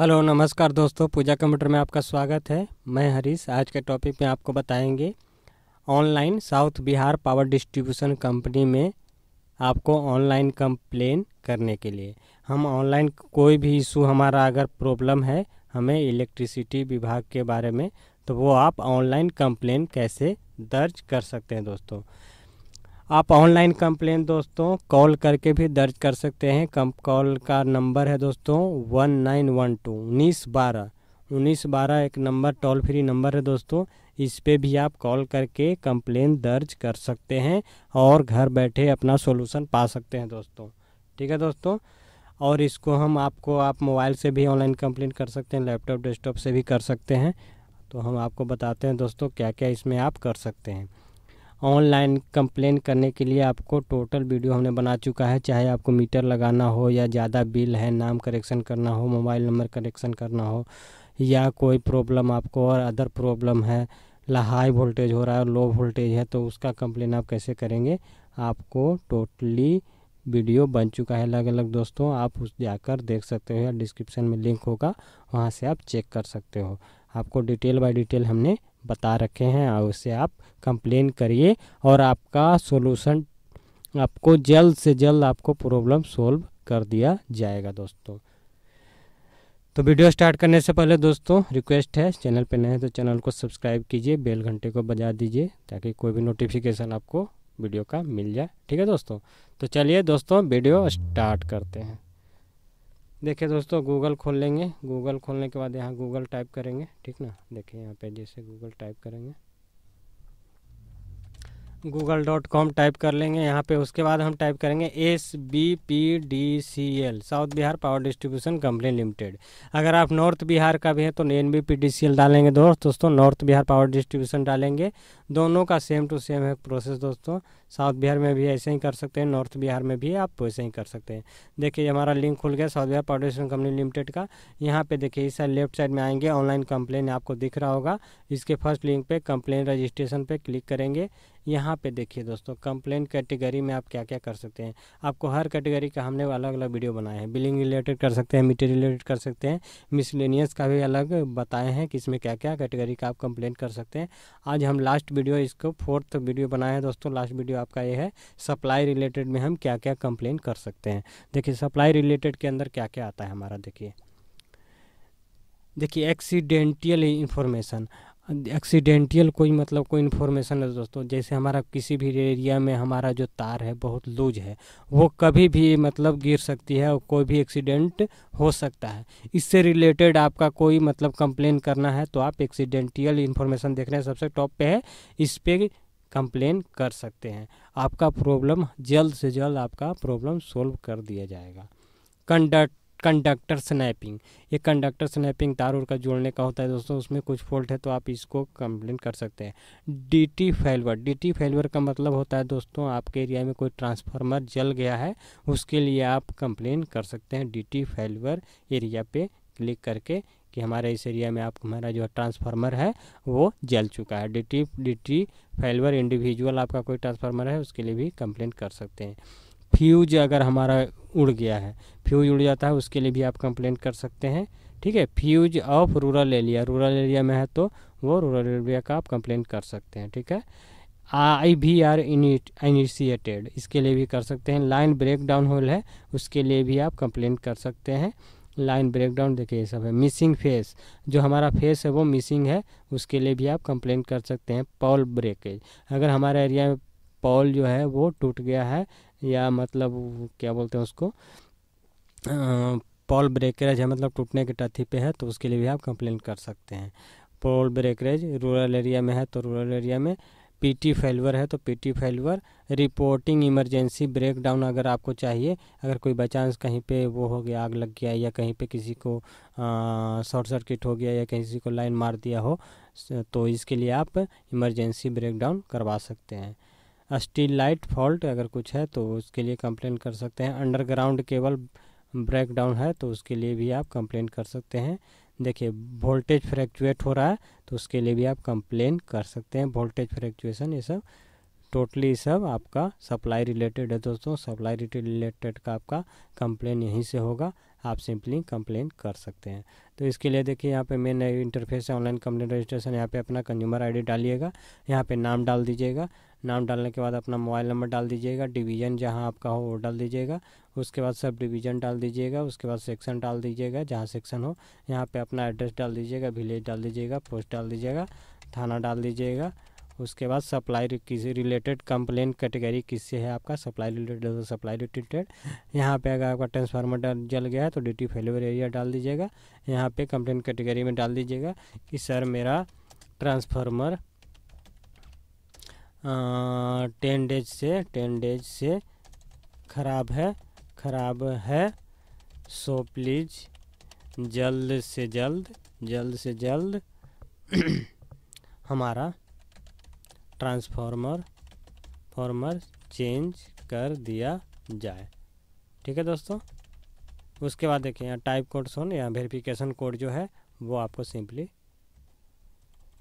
hello नमस्कार दोस्तों पूजा computer में आपका स्वागत है मैं हरीश आज के टॉपिक में आपको बताएंगे online south Bihar power distribution company में आपको ऑनलाइन कंप्लेन करने के लिए हम ऑनलाइन कोई भी इशू हमारा अगर प्रॉब्लम है हमें इलेक्ट्रिसिटी विभाग के बारे में तो वो आप ऑनलाइन कंप्लेन कैसे दर्ज कर सकते हैं दोस्तों आप ऑनलाइन कंप्लेन दोस्तों कॉल करके भी दर्ज कर सकते हैं कम कॉल का नंबर है दोस्तों वन नाइन वन टू उन्नीस बारह उन्नीस बारह एक नंबर टोल फ्री नंबर है दोस्तों इस पे भी आप कॉल करके कंप्लेन दर्ज कर सकते हैं और घर बैठे अपना सोल्यूशन पा सकते हैं दोस्तों ठीक है दोस्तों और इसको हम आपको आप मोबाइल से भी ऑनलाइन कंप्लेन कर सकते हैं लैपटॉप डेस्कटॉप से भी कर सकते हैं तो हम आपको बताते हैं दोस्तों क्या क्या इसमें आप कर सकते हैं ऑनलाइन कंप्लेन करने के लिए आपको टोटल वीडियो हमने बना चुका है चाहे आपको मीटर लगाना हो या ज़्यादा बिल है नाम करेक्शन करना हो मोबाइल नंबर करेक्शन करना हो या कोई प्रॉब्लम आपको और अदर प्रॉब्लम है हाई वोल्टेज हो रहा है लो वोल्टेज है तो उसका कंप्लेन आप कैसे करेंगे आपको टोटली वीडियो बन चुका है अलग अलग दोस्तों आप उस जाकर देख सकते हो या डिस्क्रिप्शन में लिंक होगा वहाँ से आप चेक कर सकते हो आपको डिटेल बाय डिटेल हमने बता रखे हैं और उसे आप कंप्लेन करिए और आपका सोलूसन आपको जल्द से जल्द आपको प्रॉब्लम सोल्व कर दिया जाएगा दोस्तों तो वीडियो स्टार्ट करने से पहले दोस्तों रिक्वेस्ट है चैनल पर नए हैं तो चैनल को सब्सक्राइब कीजिए बेल घंटे को बजा दीजिए ताकि कोई भी नोटिफिकेशन आपको वीडियो का मिल जाए ठीक है दोस्तों तो चलिए दोस्तों वीडियो स्टार्ट करते हैं देखिए दोस्तों गूगल खोल लेंगे गूगल खोलने के बाद यहाँ गूगल टाइप करेंगे ठीक ना देखिए यहाँ पे जैसे गूगल टाइप करेंगे गूगल डॉट कॉम टाइप कर लेंगे यहाँ पे उसके बाद हम टाइप करेंगे S B P D C L south Bihar power distribution company limited अगर आप नॉर्थ बिहार का भी है तो N B P D C L डालेंगे दोस्त दोस्तों नॉर्थ बिहार पावर डिस्ट्रीब्यूशन डालेंगे दोनों का सेम टू सेम है प्रोसेस दोस्तों साउथ बिहार में भी ऐसे ही कर सकते हैं नॉर्थ बिहार में भी आप वैसे ही कर सकते हैं देखिए हमारा लिंक खुल गया साउथ बिहार पॉडेशन कंपनी लिमिटेड का यहाँ पे देखिए इस लेफ्ट साइड में आएंगे ऑनलाइन कंप्लेन आपको दिख रहा होगा इसके फर्स्ट लिंक पे कंप्लेन रजिस्ट्रेशन पे क्लिक करेंगे यहाँ पे देखिए दोस्तों कंप्लेन कैटेगरी में आप क्या क्या कर सकते हैं आपको हर कैटेगरी का हमने अलग अलग वीडियो बनाए हैं बिलिंग रिलेटेड कर सकते हैं मीटर रिलेटेड कर सकते हैं मिसलेनियस का भी अलग बताए हैं कि इसमें क्या क्या कैटेगरी का आप कंप्लेन कर सकते हैं आज हम लास्ट वीडियो इसको फोर्थ वीडियो बनाए हैं दोस्तों लास्ट वीडियो आपका ये है सप्लाई रिलेटेड में हम क्या क्या कंप्लेन कर सकते हैं देखिए सप्लाई रिलेटेड के अंदर क्या क्या आता है हमारा देखिए देखिए एक्सीडेंटियल इन्फॉर्मेशन एक्सीडेंटियल कोई मतलब कोई इन्फॉर्मेशन है दोस्तों जैसे हमारा किसी भी एरिया में हमारा जो तार है बहुत लूज है वो कभी भी मतलब गिर सकती है और कोई भी एक्सीडेंट हो सकता है इससे रिलेटेड आपका कोई मतलब कंप्लेन करना है तो आप एक्सीडेंटियल इन्फॉर्मेशन देख रहे हैं सबसे टॉप पे है इस पर कंप्लेन कर सकते हैं आपका प्रॉब्लम जल्द से जल्द आपका प्रॉब्लम सोल्व कर दिया जाएगा कंडक्ट कंडक्टर स्नैपिंग ये कंडक्टर स्नैपिंग तार उड़ का जोड़ने का होता है दोस्तों उसमें कुछ फॉल्ट है तो आप इसको कंप्लेन कर सकते हैं डीटी फेलवर डीटी फेलवर का मतलब होता है दोस्तों आपके एरिया में कोई ट्रांसफार्मर जल गया है उसके लिए आप कंप्लेन कर सकते हैं डीटी फेलवर एरिया पे क्लिक करके कि हमारे इस एरिया में आप हमारा जो ट्रांसफार्मर है वो जल चुका है D T D T failure individual आपका कोई ट्रांसफार्मर है उसके लिए भी कंप्लेंट कर सकते हैं फ्यूज अगर हमारा उड़ गया है फ्यूज उड़ जाता है उसके लिए भी आप कंप्लेंट कर सकते हैं ठीक है fuse off rural area rural area में है तो वो रूरल एरिया का आप कंप्लेंट कर सकते हैं ठीक है आई वी आर इनिशिएटेड इसके लिए भी कर सकते हैं लाइन ब्रेक डाउन होल है उसके लिए भी आप कंप्लेंट कर सकते हैं लाइन ब्रेकडाउन देखिए ये सब है मिसिंग फेस जो हमारा फेस है वो मिसिंग है उसके लिए भी आप कंप्लेंट कर सकते हैं पॉल ब्रेकेज अगर हमारे एरिया में पॉल जो है वो टूट गया है या मतलब क्या बोलते हैं उसको पॉल ब्रेकरेज है मतलब टूटने के टथी पे है तो उसके लिए भी आप कंप्लेंट कर सकते हैं पॉल ब्रेकरेज रूरल एरिया में है तो रूरल एरिया में पीटी फेलवर है तो PT failure reporting emergency breakdown अगर आपको चाहिए अगर कोई बचांस कहीं पे वो हो गया आग लग गया या कहीं पे किसी को शॉर्ट सर्किट हो गया या किसी को लाइन मार दिया हो तो इसके लिए आप इमरजेंसी ब्रेकडाउन करवा सकते हैं स्टील लाइट फॉल्ट अगर कुछ है तो उसके लिए कंप्लेन कर सकते हैं अंडरग्राउंड केबल ब्रेकडाउन है तो उसके लिए भी आप कंप्लेन कर सकते हैं देखिए वोल्टेज फ्रैक्चुएट हो रहा है तो उसके लिए भी आप कंप्लेन कर सकते हैं वोल्टेज फ्रैक्चुएसन ये सब टोटली सब आपका सप्लाई रिलेटेड है दोस्तों सप्लाई रिलेटेड का आपका कंप्लेन यहीं से होगा आप सिंपली कंप्लेन कर सकते हैं तो इसके लिए देखिए यहाँ पे मेन इंटरफेस है ऑनलाइन कंप्लेन रजिस्ट्रेशन यहाँ पे अपना कंज्यूमर आईडी डालिएगा यहाँ पे नाम डाल दीजिएगा नाम डालने के बाद अपना मोबाइल नंबर डाल दीजिएगा डिवीज़न जहाँ आपका हो वो डाल दीजिएगा उसके बाद सब डिवीज़न डाल दीजिएगा उसके बाद सेक्शन डाल दीजिएगा जहाँ सेक्शन हो यहाँ पे अपना एड्रेस डाल दीजिएगा विलेज डाल दीजिएगा पोस्ट डाल दीजिएगा थाना डाल दीजिएगा उसके बाद सप्लाई किसी रिलेटेड कंप्लेन कैटेगरी किससे है आपका सप्लाई रिलेटेड सप्लाई रिलेटेड यहाँ पे अगर आपका ट्रांसफार्मर जल गया है तो ड्यूटी फेल्योर एरिया डाल दीजिएगा यहाँ पे कंप्लेन कैटेगरी में डाल दीजिएगा कि सर मेरा ट्रांसफार्मर टेन डेज से टेन डेज से खराब है खराब है सो प्लीज़ जल्द से जल्द जल्द से जल्द हमारा ट्रांसफार्मर फॉर्मर चेंज कर दिया जाए ठीक है दोस्तों उसके बाद देखें यहाँ टाइप कोड सोन या वेरिफिकेशन कोड जो है वो आपको सिंपली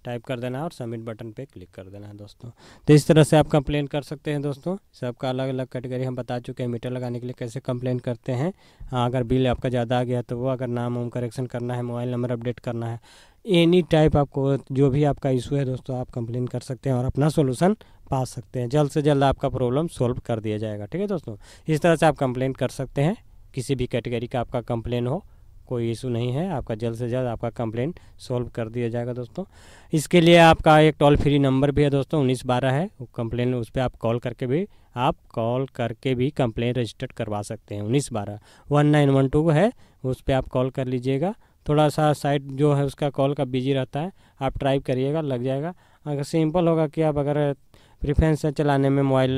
टाइप कर देना और सबमिट बटन पे क्लिक कर देना है दोस्तों तो इस तरह से आप कंप्लेन कर सकते हैं दोस्तों सबका अलग अलग कैटेगरी हम बता चुके हैं मीटर लगाने के लिए कैसे कंप्लेन करते हैं हाँ, अगर बिल आपका ज़्यादा आ गया तो वो अगर नाम वाम करेक्शन करना है मोबाइल नंबर अपडेट करना है एनी टाइप आपको जो भी आपका इशू है दोस्तों आप कंप्लेन कर सकते हैं और अपना सोल्यूशन पा सकते हैं जल्द से जल्द आपका प्रॉब्लम सोल्व कर दिया जाएगा ठीक है दोस्तों इस तरह से आप कंप्लेन कर सकते हैं किसी भी कैटेगरी का आपका कंप्लेन हो कोई इशू नहीं है आपका जल्द से जल्द आपका कंप्लेंट सॉल्व कर दिया जाएगा दोस्तों इसके लिए आपका एक टोल फ्री नंबर भी है दोस्तों उन्नीस बारह है कंप्लेंट उस पर आप कॉल करके भी आप कॉल करके भी कंप्लेंट रजिस्टर्ड करवा सकते हैं उन्नीस बारह वन नाइन वन टू है उस पर आप कॉल कर लीजिएगा थोड़ा सा साइट जो है उसका कॉल का बिजी रहता है आप ट्राई करिएगा लग जाएगा अगर सिंपल होगा कि आप अगर प्रिफ्रेंस है चलाने में मोबाइल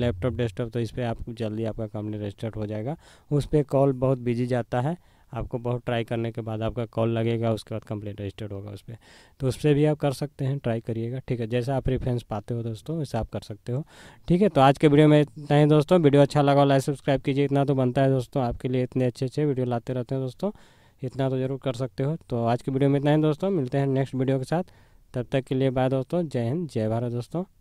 लैपटॉप डेस्कटॉप तो इस पर आप जल्दी आपका कंप्लेंट रजिस्टर्ड हो जाएगा उस पर कॉल बहुत बिजी जाता है आपको बहुत ट्राई करने के बाद आपका कॉल लगेगा उसके बाद कंप्लेंट रजिस्टर्ड होगा उस पर तो उससे भी आप कर सकते हैं ट्राई करिएगा ठीक है जैसा आप रेफरेंस पाते हो दोस्तों वैसे आप कर सकते हो ठीक है तो आज के वीडियो में इतना ही दोस्तों वीडियो अच्छा लगा लाइक सब्सक्राइब कीजिए इतना तो बनता है दोस्तों आपके लिए इतने अच्छे अच्छे वीडियो लाते रहते हैं दोस्तों इतना तो ज़रूर कर सकते हो तो आज की वीडियो में इतना ही दोस्तों मिलते हैं नेक्स्ट वीडियो के साथ तब तक के लिए बाय दोस्तों जय हिंद जय भारत दोस्तों